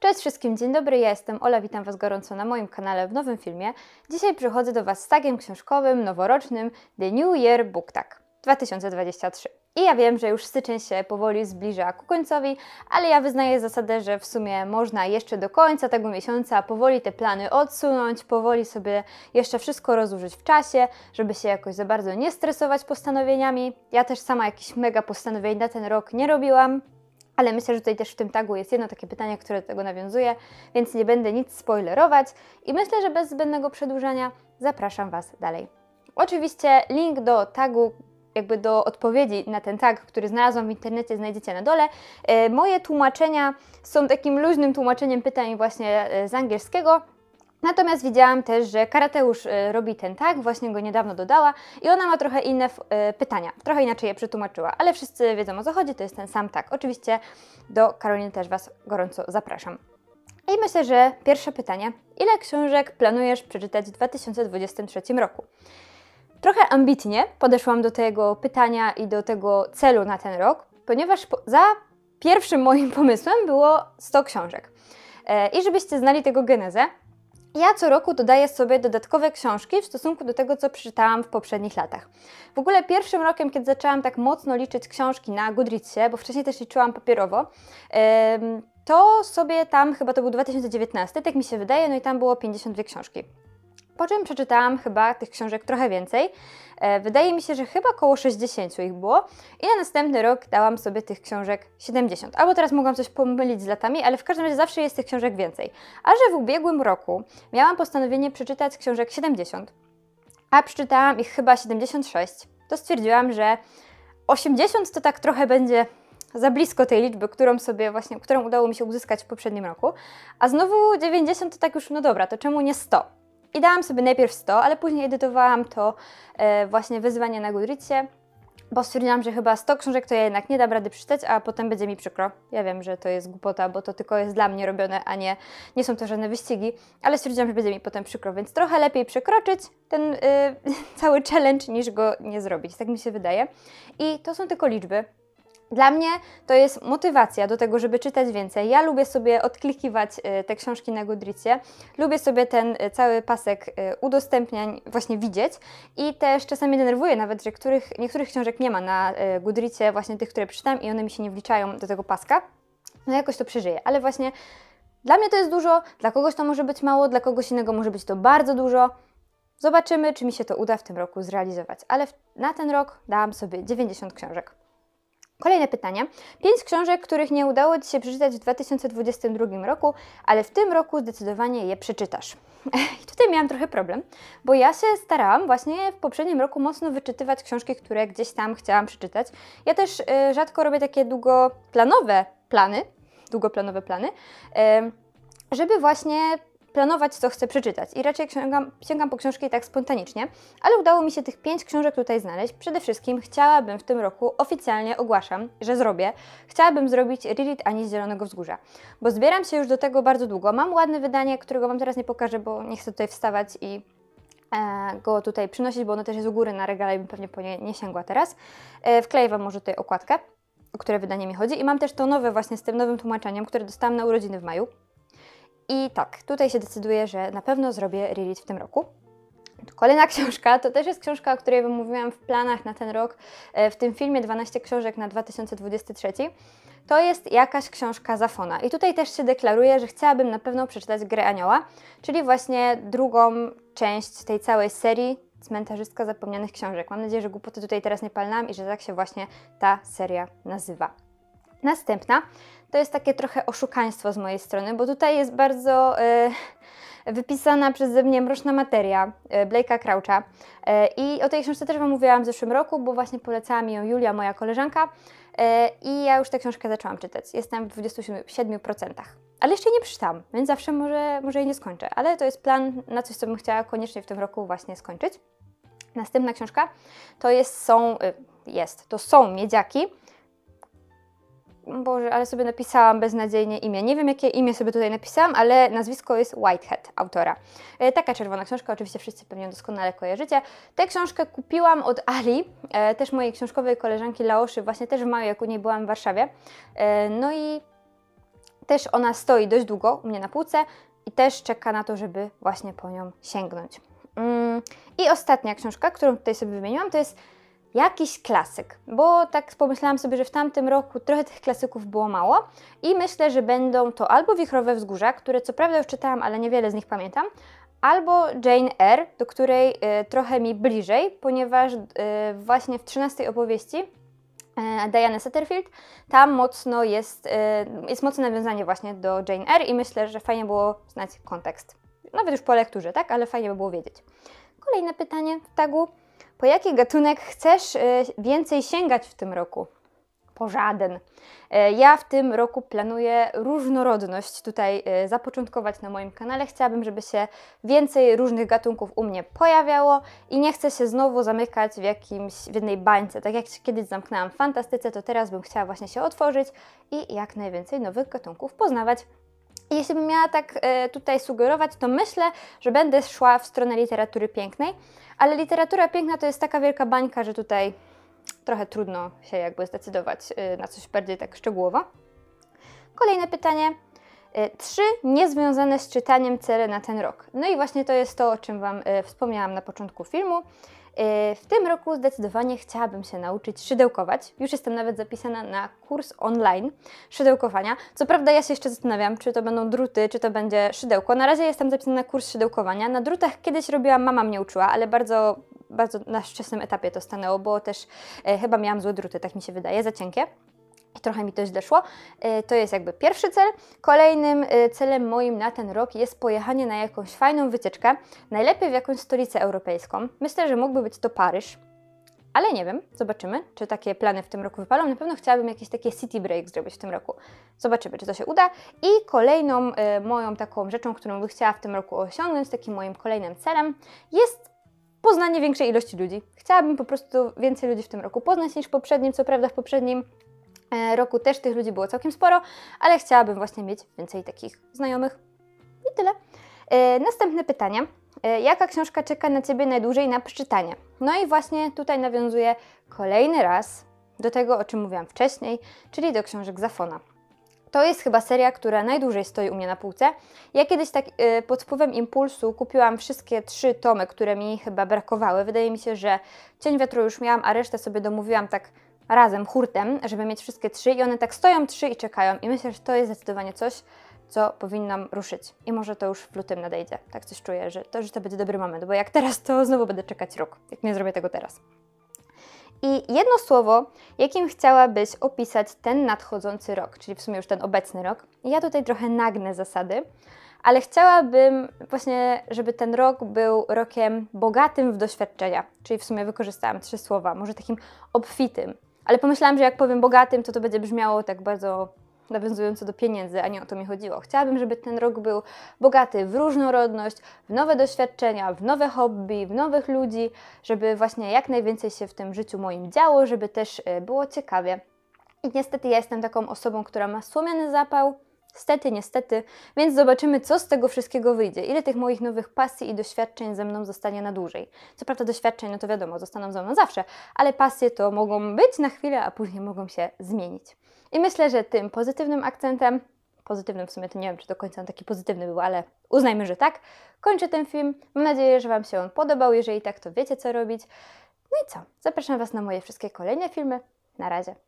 Cześć wszystkim, dzień dobry, ja jestem Ola, witam Was gorąco na moim kanale w nowym filmie. Dzisiaj przychodzę do Was z tagiem książkowym, noworocznym The New Year Book Tag 2023. I ja wiem, że już styczeń się powoli zbliża ku końcowi, ale ja wyznaję zasadę, że w sumie można jeszcze do końca tego miesiąca powoli te plany odsunąć, powoli sobie jeszcze wszystko rozłożyć w czasie, żeby się jakoś za bardzo nie stresować postanowieniami. Ja też sama jakichś mega postanowień na ten rok nie robiłam, ale myślę, że tutaj też w tym tagu jest jedno takie pytanie, które do tego nawiązuje, więc nie będę nic spoilerować i myślę, że bez zbędnego przedłużania zapraszam Was dalej. Oczywiście link do tagu, jakby do odpowiedzi na ten tag, który znalazłam w internecie, znajdziecie na dole. E, moje tłumaczenia są takim luźnym tłumaczeniem pytań właśnie e, z angielskiego, Natomiast widziałam też, że Karateusz y, robi ten tak, właśnie go niedawno dodała i ona ma trochę inne y, pytania, trochę inaczej je przetłumaczyła, ale wszyscy wiedzą o co chodzi, to jest ten sam tak. Oczywiście do Karoliny też Was gorąco zapraszam. I myślę, że pierwsze pytanie. Ile książek planujesz przeczytać w 2023 roku? Trochę ambitnie podeszłam do tego pytania i do tego celu na ten rok, ponieważ za pierwszym moim pomysłem było 100 książek. E, I żebyście znali tego genezę, ja co roku dodaję sobie dodatkowe książki w stosunku do tego, co przeczytałam w poprzednich latach. W ogóle pierwszym rokiem, kiedy zaczęłam tak mocno liczyć książki na Goodreadsie, bo wcześniej też liczyłam papierowo, to sobie tam, chyba to był 2019, tak mi się wydaje, no i tam było 52 książki. Po czym przeczytałam chyba tych książek trochę więcej. E, wydaje mi się, że chyba około 60 ich było i na następny rok dałam sobie tych książek 70. Albo teraz mogłam coś pomylić z latami, ale w każdym razie zawsze jest tych książek więcej. A że w ubiegłym roku miałam postanowienie przeczytać książek 70, a przeczytałam ich chyba 76, to stwierdziłam, że 80 to tak trochę będzie za blisko tej liczby, którą sobie właśnie, którą udało mi się uzyskać w poprzednim roku, a znowu 90 to tak już, no dobra, to czemu nie 100? I dałam sobie najpierw 100, ale później edytowałam to e, właśnie wyzwanie na Goodreadsie, bo stwierdziłam, że chyba 100 książek to ja jednak nie dam rady przeczytać, a potem będzie mi przykro. Ja wiem, że to jest głupota, bo to tylko jest dla mnie robione, a nie, nie są to żadne wyścigi, ale stwierdziłam, że będzie mi potem przykro, więc trochę lepiej przekroczyć ten e, cały challenge niż go nie zrobić, tak mi się wydaje. I to są tylko liczby, dla mnie to jest motywacja do tego, żeby czytać więcej. Ja lubię sobie odklikiwać y, te książki na Goodreadsie, lubię sobie ten y, cały pasek y, udostępniań właśnie widzieć i też czasami denerwuję nawet, że których, niektórych książek nie ma na Goodreadsie, właśnie tych, które przeczytam i one mi się nie wliczają do tego paska. No jakoś to przeżyję, ale właśnie dla mnie to jest dużo, dla kogoś to może być mało, dla kogoś innego może być to bardzo dużo. Zobaczymy, czy mi się to uda w tym roku zrealizować, ale na ten rok dałam sobie 90 książek. Kolejne pytanie. Pięć książek, których nie udało Ci się przeczytać w 2022 roku, ale w tym roku zdecydowanie je przeczytasz. I tutaj miałam trochę problem, bo ja się starałam właśnie w poprzednim roku mocno wyczytywać książki, które gdzieś tam chciałam przeczytać. Ja też y, rzadko robię takie długoplanowe plany, długoplanowe plany, y, żeby właśnie planować, co chcę przeczytać. I raczej sięgam, sięgam po książki tak spontanicznie, ale udało mi się tych pięć książek tutaj znaleźć. Przede wszystkim chciałabym w tym roku, oficjalnie ogłaszam, że zrobię, chciałabym zrobić Ririt Ani z Zielonego Wzgórza, bo zbieram się już do tego bardzo długo. Mam ładne wydanie, którego Wam teraz nie pokażę, bo nie chcę tutaj wstawać i e, go tutaj przynosić, bo ono też jest u góry na regale i bym pewnie po nie, nie sięgła teraz. E, wkleję Wam może tutaj okładkę, o które wydanie mi chodzi i mam też to nowe właśnie z tym nowym tłumaczeniem, które dostałam na urodziny w maju. I tak, tutaj się decyduję, że na pewno zrobię Relit w tym roku. Kolejna książka to też jest książka, o której Wam mówiłam w planach na ten rok, e, w tym filmie 12 książek na 2023. To jest jakaś książka Zafona. I tutaj też się deklaruje, że chciałabym na pewno przeczytać Grę Anioła, czyli właśnie drugą część tej całej serii Cmentarzyska Zapomnianych Książek. Mam nadzieję, że głupoty tutaj teraz nie palnam i że tak się właśnie ta seria nazywa. Następna to jest takie trochę oszukaństwo z mojej strony, bo tutaj jest bardzo e, wypisana przeze mnie mroczna materia e, Blake'a Croucha. E, I o tej książce też Wam mówiłam w zeszłym roku, bo właśnie polecała mi ją Julia, moja koleżanka. I ja już tę książkę zaczęłam czytać. Jestem w 27%. Ale jeszcze nie przeczytam, więc zawsze może, może jej nie skończę. Ale to jest plan na coś, co bym chciała koniecznie w tym roku właśnie skończyć. Następna książka to jest, są, y, jest, to są Miedziaki Boże, ale sobie napisałam beznadziejnie imię. Nie wiem, jakie imię sobie tutaj napisałam, ale nazwisko jest Whitehead, autora. E, taka czerwona książka, oczywiście wszyscy pewnie ją doskonale kojarzycie. Tę książkę kupiłam od Ali, e, też mojej książkowej koleżanki Laoszy, właśnie też w maju, jak u niej byłam w Warszawie. E, no i też ona stoi dość długo u mnie na półce i też czeka na to, żeby właśnie po nią sięgnąć. Mm, I ostatnia książka, którą tutaj sobie wymieniłam, to jest jakiś klasyk, bo tak pomyślałam sobie, że w tamtym roku trochę tych klasyków było mało i myślę, że będą to albo Wichrowe Wzgórza, które co prawda już czytałam, ale niewiele z nich pamiętam, albo Jane Eyre, do której y, trochę mi bliżej, ponieważ y, właśnie w 13 opowieści y, Diana Satterfield, tam mocno jest, y, jest mocne nawiązanie właśnie do Jane Eyre i myślę, że fajnie było znać kontekst. Nawet już po lekturze, tak? Ale fajnie by było wiedzieć. Kolejne pytanie w tagu. Po jaki gatunek chcesz e, więcej sięgać w tym roku? Po żaden. E, ja w tym roku planuję różnorodność tutaj e, zapoczątkować na moim kanale. Chciałabym, żeby się więcej różnych gatunków u mnie pojawiało i nie chcę się znowu zamykać w jakimś, w jednej bańce. Tak jak kiedyś zamknęłam fantastyce, to teraz bym chciała właśnie się otworzyć i jak najwięcej nowych gatunków poznawać. Jeśli bym miała tak e, tutaj sugerować, to myślę, że będę szła w stronę literatury pięknej, ale literatura piękna to jest taka wielka bańka, że tutaj trochę trudno się jakby zdecydować e, na coś bardziej tak szczegółowo. Kolejne pytanie. E, trzy niezwiązane z czytaniem cele na ten rok. No i właśnie to jest to, o czym Wam wspomniałam na początku filmu. W tym roku zdecydowanie chciałabym się nauczyć szydełkować. Już jestem nawet zapisana na kurs online szydełkowania. Co prawda ja się jeszcze zastanawiam, czy to będą druty, czy to będzie szydełko. Na razie jestem zapisana na kurs szydełkowania. Na drutach kiedyś robiłam, mama mnie uczyła, ale bardzo bardzo na wczesnym etapie to stanęło, bo też e, chyba miałam złe druty, tak mi się wydaje, za cienkie i trochę mi to źle szło. E, to jest jakby pierwszy cel. Kolejnym e, celem moim na ten rok jest pojechanie na jakąś fajną wycieczkę, najlepiej w jakąś stolicę europejską. Myślę, że mógłby być to Paryż. Ale nie wiem, zobaczymy, czy takie plany w tym roku wypalą. Na pewno chciałabym jakieś takie city break zrobić w tym roku. Zobaczymy, czy to się uda. I kolejną e, moją taką rzeczą, którą bym chciała w tym roku osiągnąć, takim moim kolejnym celem jest poznanie większej ilości ludzi. Chciałabym po prostu więcej ludzi w tym roku poznać niż w poprzednim. Co prawda w poprzednim E, roku też tych ludzi było całkiem sporo, ale chciałabym właśnie mieć więcej takich znajomych. I tyle. E, następne pytanie. E, jaka książka czeka na Ciebie najdłużej na przeczytanie? No i właśnie tutaj nawiązuję kolejny raz do tego, o czym mówiłam wcześniej, czyli do książek Zafona. To jest chyba seria, która najdłużej stoi u mnie na półce. Ja kiedyś tak yy, pod wpływem impulsu kupiłam wszystkie trzy tomy, które mi chyba brakowały. Wydaje mi się, że Cień Wiatru już miałam, a resztę sobie domówiłam tak razem, hurtem, żeby mieć wszystkie trzy i one tak stoją trzy i czekają. I myślę, że to jest zdecydowanie coś, co powinnam ruszyć. I może to już w lutym nadejdzie. Tak coś czuję, że to, że to będzie dobry moment, bo jak teraz, to znowu będę czekać rok, jak nie zrobię tego teraz. I jedno słowo, jakim chciałabyś opisać ten nadchodzący rok, czyli w sumie już ten obecny rok. Ja tutaj trochę nagnę zasady, ale chciałabym właśnie, żeby ten rok był rokiem bogatym w doświadczenia, czyli w sumie wykorzystałam trzy słowa, może takim obfitym, ale pomyślałam, że jak powiem bogatym, to to będzie brzmiało tak bardzo nawiązująco do pieniędzy, a nie o to mi chodziło. Chciałabym, żeby ten rok był bogaty w różnorodność, w nowe doświadczenia, w nowe hobby, w nowych ludzi, żeby właśnie jak najwięcej się w tym życiu moim działo, żeby też e, było ciekawie. I niestety ja jestem taką osobą, która ma słomiany zapał, Stety, niestety, więc zobaczymy, co z tego wszystkiego wyjdzie. Ile tych moich nowych pasji i doświadczeń ze mną zostanie na dłużej. Co prawda doświadczeń, no to wiadomo, zostaną ze mną zawsze, ale pasje to mogą być na chwilę, a później mogą się zmienić. I myślę, że tym pozytywnym akcentem pozytywnym, w sumie to nie wiem, czy do końca on taki pozytywny był, ale uznajmy, że tak. Kończę ten film. Mam nadzieję, że Wam się on podobał. Jeżeli tak, to wiecie, co robić. No i co? Zapraszam Was na moje wszystkie kolejne filmy. Na razie.